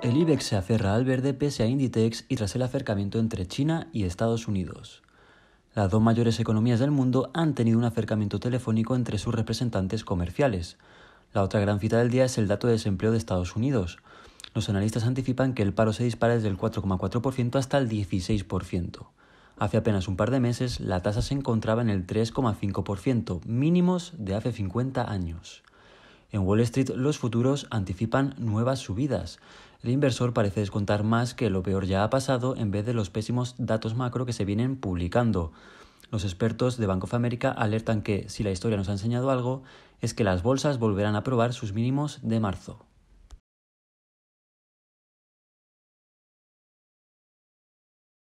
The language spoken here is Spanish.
El IBEX se aferra al verde pese a Inditex y tras el acercamiento entre China y Estados Unidos. Las dos mayores economías del mundo han tenido un acercamiento telefónico entre sus representantes comerciales. La otra gran cita del día es el dato de desempleo de Estados Unidos. Los analistas anticipan que el paro se dispara desde el 4,4% hasta el 16%. Hace apenas un par de meses la tasa se encontraba en el 3,5%, mínimos de hace 50 años. En Wall Street los futuros anticipan nuevas subidas. El inversor parece descontar más que lo peor ya ha pasado en vez de los pésimos datos macro que se vienen publicando. Los expertos de Bank of America alertan que, si la historia nos ha enseñado algo, es que las bolsas volverán a probar sus mínimos de marzo.